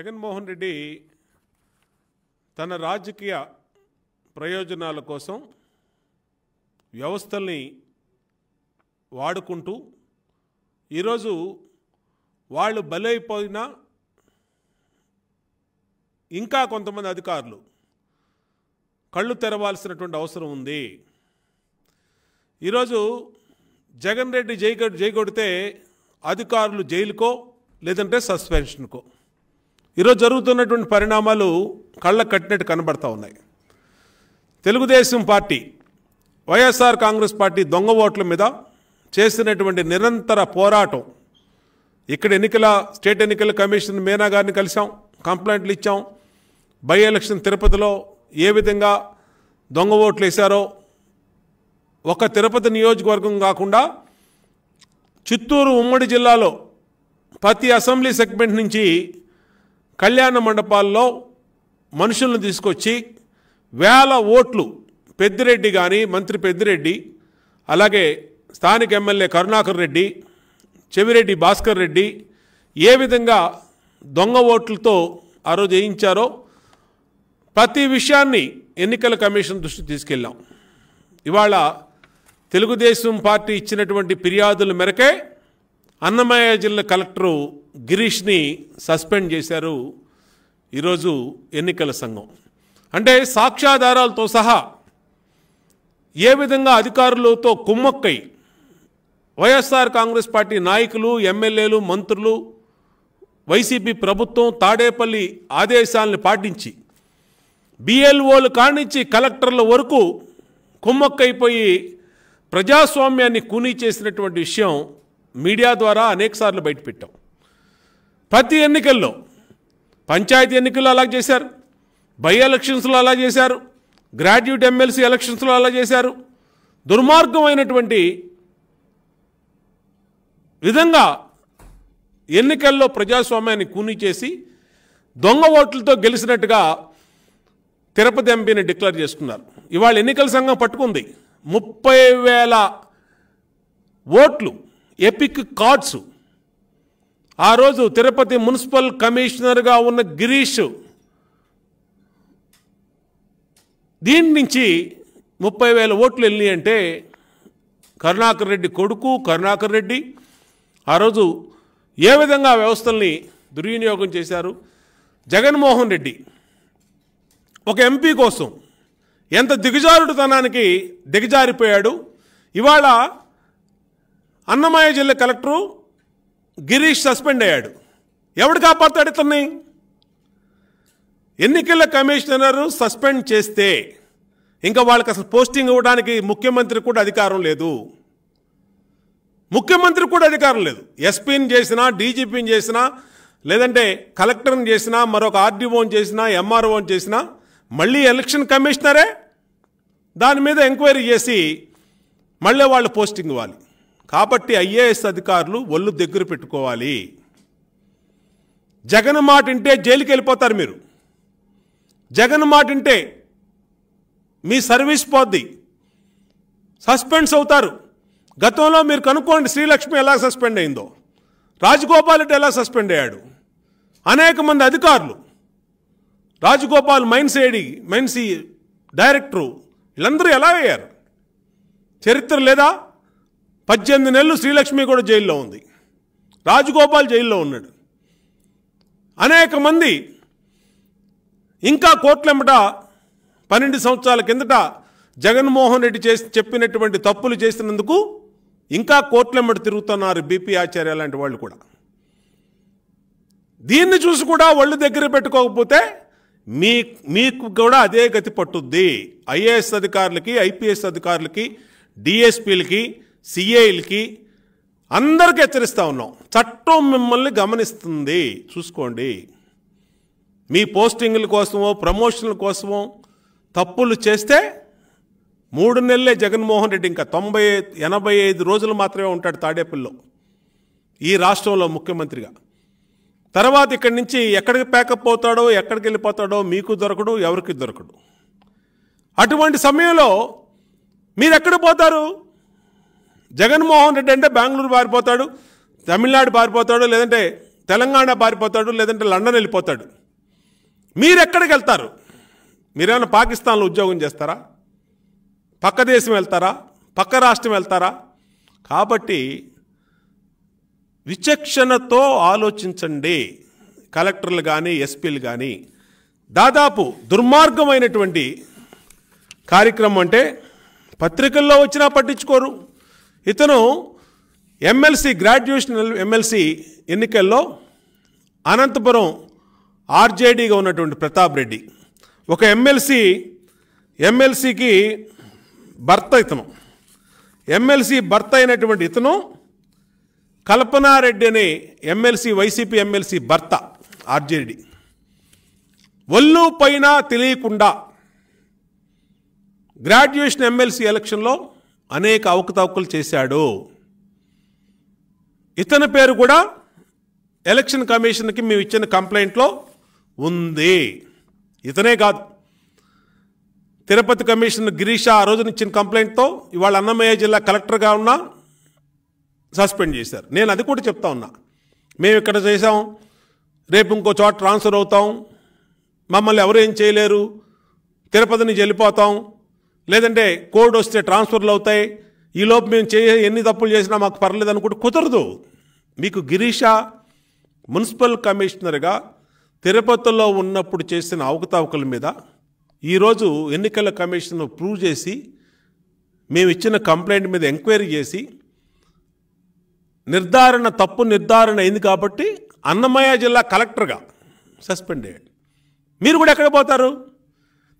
జగన్మోహన్ రెడ్డి తన రాజకీయ ప్రయోజనాల కోసం వ్యవస్థల్ని వాడుకుంటూ ఈరోజు వాళ్ళు బలైపోయినా ఇంకా కొంతమంది అధికారులు కళ్ళు తెరవాల్సినటువంటి అవసరం ఉంది ఈరోజు జగన్ రెడ్డి జై జైగొడితే అధికారులు జైలుకో లేదంటే సస్పెన్షన్కో ఈరోజు జరుగుతున్నటువంటి పరిణామాలు కళ్ళ కట్టినట్టు కనబడతా ఉన్నాయి తెలుగుదేశం పార్టీ వైఎస్ఆర్ కాంగ్రెస్ పార్టీ దొంగ ఓట్ల మీద చేసినటువంటి నిరంతర పోరాటం ఇక్కడ ఎన్నికల స్టేట్ ఎన్నికల కమిషన్ మీనా గారిని కలిసాం కంప్లైంట్లు ఇచ్చాం బై ఎలక్షన్ తిరుపతిలో ఏ విధంగా దొంగ ఓట్లు వేశారో ఒక తిరుపతి నియోజకవర్గం కాకుండా చిత్తూరు ఉమ్మడి జిల్లాలో ప్రతి అసెంబ్లీ సెగ్మెంట్ నుంచి కళ్యాణ మండపాల్లో మనుషులను తీసుకొచ్చి వేల ఓట్లు పెద్దిరెడ్డి కానీ మంత్రి పెద్దిరెడ్డి అలాగే స్థానిక ఎమ్మెల్యే కరుణాకర్ రెడ్డి చెవిరెడ్డి భాస్కర్ రెడ్డి ఏ విధంగా దొంగ ఓట్లతో ఆ రోజు వేయించారో ప్రతి విషయాన్ని ఎన్నికల కమిషన్ దృష్టి తీసుకెళ్ళాం ఇవాళ తెలుగుదేశం పార్టీ ఇచ్చినటువంటి ఫిర్యాదుల మేరకే అన్నమయ్య జిల్లా కలెక్టరు గిరీష్ని సస్పెండ్ చేశారు ఈరోజు ఎన్నికల సంఘం అంటే సాక్ష్యాధారాలతో సహా ఏ విధంగా అధికారులతో కుమ్మక్కై వైఎస్ఆర్ కాంగ్రెస్ పార్టీ నాయకులు ఎమ్మెల్యేలు మంత్రులు వైసీపీ ప్రభుత్వం తాడేపల్లి ఆదేశాలను పాటించి బిఎల్ఓలు కానించి కలెక్టర్ల వరకు కుమ్మక్కైపోయి ప్రజాస్వామ్యాన్ని కూనీ చేసినటువంటి విషయం మీడియా ద్వారా అనేకసార్లు బయటపెట్టాం ప్రతి ఎన్నికల్లో పంచాయతీ ఎన్నికల్లో అలా చేశారు బై ఎలక్షన్స్లో అలా చేశారు గ్రాడ్యుయేట్ ఎమ్మెల్సీ ఎలక్షన్స్లో అలా చేశారు దుర్మార్గమైనటువంటి విధంగా ఎన్నికల్లో ప్రజాస్వామ్యాన్ని కూని చేసి దొంగ ఓట్లతో గెలిచినట్టుగా తిరుపతి ఎంపీని డిక్లేర్ చేసుకున్నారు ఇవాళ ఎన్నికల సంఘం పట్టుకుంది ముప్పై వేల ఓట్లు ఎపిక్ కార్డ్స్ ఆ రోజు తిరుపతి మున్సిపల్ కమిషనర్గా ఉన్న గిరీష్ దీని నుంచి ముప్పై వేల ఓట్లు వెళ్ళినాయి అంటే కరుణాకర్ రెడ్డి కొడుకు కరుణాకర్ రెడ్డి ఆ రోజు ఏ విధంగా వ్యవస్థల్ని దుర్వినియోగం చేశారు జగన్మోహన్ రెడ్డి ఒక ఎంపీ కోసం ఎంత దిగజారుడుతనానికి దిగజారిపోయాడు ఇవాళ అన్నమయ్య జిల్లా కలెక్టరు గిరీష్ సస్పెండ్ అయ్యాడు ఎవడు కాపాడుతాడు ఇతన్ని ఎన్నికల కమిషనర్ సస్పెండ్ చేస్తే ఇంకా వాళ్ళకి అసలు పోస్టింగ్ ఇవ్వడానికి ముఖ్యమంత్రి కూడా అధికారం లేదు ముఖ్యమంత్రి కూడా అధికారం లేదు ఎస్పీని చేసినా డీజీపీని చేసినా లేదంటే కలెక్టర్ని చేసినా మరొక ఆర్డీఓని చేసినా ఎంఆర్ఓని చేసినా మళ్ళీ ఎలక్షన్ కమిషనరే దాని మీద ఎంక్వైరీ చేసి మళ్ళీ వాళ్ళు పోస్టింగ్ ఇవ్వాలి కాబట్టి ఐఏఎస్ అధికారులు ఒళ్ళు దగ్గర పెట్టుకోవాలి జగన్ మాట వింటే జైలుకి వెళ్ళిపోతారు మీరు జగన్ మాట వింటే మీ సర్వీస్ పోద్ది సస్పెండ్స్ అవుతారు గతంలో మీరు కనుక్కోండి శ్రీలక్ష్మి ఎలా సస్పెండ్ అయిందో రాజగోపాల్ రెడ్డి ఎలా సస్పెండ్ అయ్యాడు అనేక మంది అధికారులు రాజగోపాల్ మైన్స్ ఏడి మైన్సీ డైరెక్టరు వీళ్ళందరూ ఎలా అయ్యారు చరిత్ర లేదా పద్దెనిమిది నెలలు శ్రీలక్ష్మి కూడా జైల్లో ఉంది రాజగోపాల్ జైల్లో ఉన్నాడు అనేక మంది ఇంకా కోట్లెంబట పన్నెండు సంవత్సరాల కిందట జగన్మోహన్ రెడ్డి చేసి చెప్పినటువంటి తప్పులు చేసినందుకు ఇంకా కోట్లెంబట తిరుగుతున్నారు బీపీ ఆచార్య లాంటి వాళ్ళు కూడా దీన్ని చూసి కూడా ఒళ్ళు దగ్గర పెట్టుకోకపోతే మీ మీకు కూడా అదే గతి పట్టుద్ది ఐఏఎస్ అధికారులకి ఐపీఎస్ అధికారులకి డిఎస్పీలకి సిఐలకి అందరికీ హెచ్చరిస్తూ ఉన్నాం చట్టం మిమ్మల్ని గమనిస్తుంది చూసుకోండి మీ పోస్టింగ్ల కోసమో ప్రమోషన్ల కోసమో తప్పులు చేస్తే మూడు నెలలే జగన్మోహన్ రెడ్డి ఇంకా తొంభై ఎనభై ఐదు రోజులు మాత్రమే ఉంటాడు తాడేపల్లిలో ఈ రాష్ట్రంలో ముఖ్యమంత్రిగా తర్వాత ఇక్కడి నుంచి ఎక్కడికి ప్యాకప్ అవుతాడో ఎక్కడికి వెళ్ళిపోతాడో మీకు దొరకడు ఎవరికి దొరకడు అటువంటి సమయంలో మీరు ఎక్కడ పోతారు జగన్మోహన్ రెడ్డి అంటే బెంగళూరు పారిపోతాడు తమిళనాడు పారిపోతాడు లేదంటే తెలంగాణ పారిపోతాడు లేదంటే లండన్ వెళ్ళిపోతాడు మీరెక్కడికి వెళ్తారు మీరేమైనా పాకిస్తాన్లో ఉద్యోగం చేస్తారా పక్క దేశం వెళ్తారా పక్క రాష్ట్రం వెళ్తారా కాబట్టి విచక్షణతో ఆలోచించండి కలెక్టర్లు కానీ ఎస్పీలు కానీ దాదాపు దుర్మార్గమైనటువంటి కార్యక్రమం అంటే పత్రికల్లో వచ్చినా పట్టించుకోరు ఇతను ఎమ్మెల్సీ గ్రాడ్యుయేషన్ ఎమ్మెల్సీ ఎన్నికల్లో అనంతపురం ఆర్జేడీగా ఉన్నటువంటి ప్రతాప్ రెడ్డి ఒక ఎమ్మెల్సీ ఎమ్మెల్సీకి భర్త ఇతను ఎమ్మెల్సీ భర్త అయినటువంటి ఇతను కల్పనారెడ్డి అనే ఎమ్మెల్సీ వైసీపీ ఎమ్మెల్సీ భర్త ఆర్జేడి ఒళ్ళు పైన తెలియకుండా గ్రాడ్యుయేషన్ ఎమ్మెల్సీ ఎలక్షన్లో అనేక అవకతవకలు చేశాడు ఇతని పేరు కూడా ఎలక్షన్ కమిషన్కి మేము ఇచ్చిన కంప్లైంట్లో ఉంది ఇతనే కాదు తిరుపతి కమిషన్ గిరీష ఆ రోజున ఇచ్చిన కంప్లైంట్తో ఇవాళ అన్నమయ్య జిల్లా కలెక్టర్గా ఉన్నా సస్పెండ్ చేశారు నేను అది కూడా చెప్తా ఉన్నా మేము ఇక్కడ చేసాం రేపు ఇంకో చోట ట్రాన్స్ఫర్ అవుతాం మమ్మల్ని ఎవరు ఏం చేయలేరు తిరుపతిని నుంచి వెళ్ళిపోతాం లేదంటే కోడ్ వస్తే ట్రాన్స్ఫర్లు అవుతాయి ఈలోపు మేము చేయ ఎన్ని తప్పులు చేసినా మాకు పర్లేదు అనుకుంటే కుదరదు మీకు గిరీష మున్సిపల్ కమిషనర్గా తిరుపతిలో ఉన్నప్పుడు చేసిన అవకతవకల మీద ఈరోజు ఎన్నికల కమిషన్ ప్రూవ్ చేసి మేము ఇచ్చిన కంప్లైంట్ మీద ఎంక్వైరీ చేసి నిర్ధారణ తప్పు నిర్ధారణ అయింది కాబట్టి అన్నమయ్య జిల్లా కలెక్టర్గా సస్పెండ్ అయ్యాడు మీరు కూడా ఎక్కడ పోతారు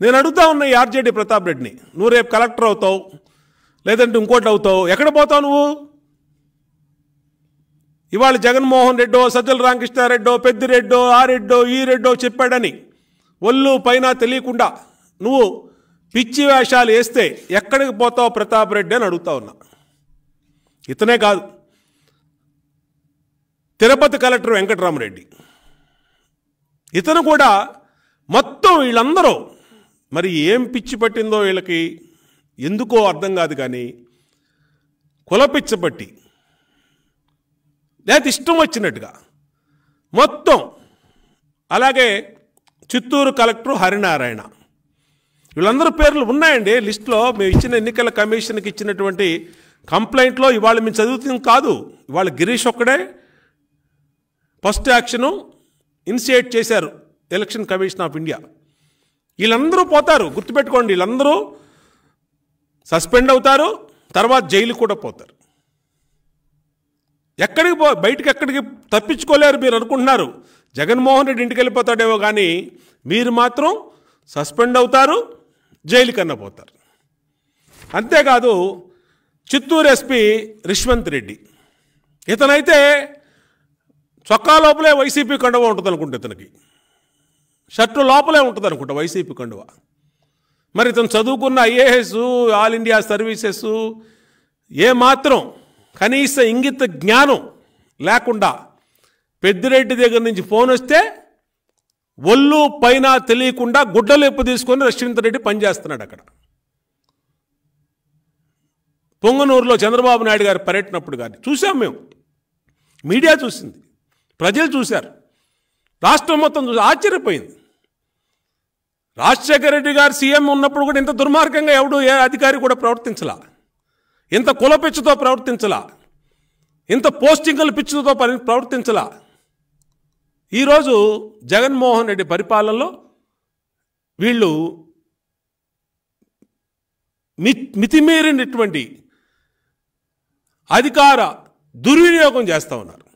నేను అడుగుతా ఉన్న ఈ ఆర్జేడి ప్రతాప్ రెడ్డిని నువ్వు రేపు కలెక్టర్ అవుతావు లేదంటే ఇంకోటి అవుతావు ఎక్కడ పోతావు నువ్వు ఇవాళ జగన్మోహన్ రెడ్డో సజ్జల రామకృష్ణారెడ్డో పెద్దిరెడ్డో ఆ రెడ్డో ఈ రెడ్డో చెప్పాడని ఒళ్ళు పైన తెలియకుండా నువ్వు పిచ్చి వేషాలు వేస్తే ఎక్కడికి పోతావు ప్రతాప్ రెడ్డి అని అడుగుతా ఉన్నా ఇతనే కాదు తిరుపతి కలెక్టర్ వెంకటరామరెడ్డి ఇతను కూడా మొత్తం వీళ్ళందరూ మరి ఏం పిచ్చి పట్టిందో వీళ్ళకి ఎందుకో అర్థం కాదు కానీ కుల పిచ్చబట్టి లేకపోతే ఇష్టం వచ్చినట్టుగా మొత్తం అలాగే చిత్తూరు కలెక్టర్ హరినారాయణ వీళ్ళందరూ పేర్లు ఉన్నాయండి లిస్టులో మేము ఇచ్చిన ఎన్నికల కమిషన్కి ఇచ్చినటువంటి కంప్లైంట్లో ఇవాళ మేము చదువుతుంది కాదు ఇవాళ గిరీష్ ఒక్కడే ఫస్ట్ యాక్షను ఇనిషియేట్ చేశారు ఎలక్షన్ కమిషన్ ఆఫ్ ఇండియా వీళ్ళందరూ పోతారు గుర్తుపెట్టుకోండి వీళ్ళందరూ సస్పెండ్ అవుతారు తర్వాత జైలు కూడా పోతారు ఎక్కడికి పో బయటకు ఎక్కడికి తప్పించుకోలేరు మీరు అనుకుంటున్నారు జగన్మోహన్ రెడ్డి ఇంటికి వెళ్ళిపోతాడేమో కానీ మీరు మాత్రం సస్పెండ్ అవుతారు జైలు కన్నా పోతారు అంతేకాదు చిత్తూరు ఎస్పీ రిష్వంత్ రెడ్డి ఇతనైతే చొక్కా లోపలే వైసీపీ కండవ ఉంటుంది అనుకుంటే ఇతనికి షర్టు లోపలే ఉంటుంది అనుకుంటా వైసీపీ కండువ మరి ఇతను చదువుకున్న ఐఏఎస్ ఆల్ ఇండియా సర్వీసెస్ ఏమాత్రం కనీస ఇంగిత జ్ఞానం లేకుండా పెద్దిరెడ్డి దగ్గర నుంచి ఫోన్ వస్తే ఒళ్ళు పైన తెలియకుండా గుడ్డలేపు తీసుకొని రష్మిత రెడ్డి పనిచేస్తున్నాడు అక్కడ పొంగనూరులో చంద్రబాబు నాయుడు గారు పర్యటనప్పుడు కానీ చూసాం మేము మీడియా చూసింది ప్రజలు చూశారు రాష్ట్రం మొత్తం చూసి ఆశ్చర్యపోయింది రాజశేఖర రెడ్డి గారు సీఎం ఉన్నప్పుడు కూడా ఇంత దుర్మార్గంగా ఎవడు ఏ అధికారి కూడా ప్రవర్తించలా ఇంత కులపిచ్చుతో ప్రవర్తించలా ఇంత పోస్టింగుల పిచ్చుతో పరి ప్రవర్తించలా ఈరోజు జగన్మోహన్ రెడ్డి పరిపాలనలో వీళ్ళు మి మితిమీరినటువంటి అధికార దుర్వినియోగం చేస్తూ ఉన్నారు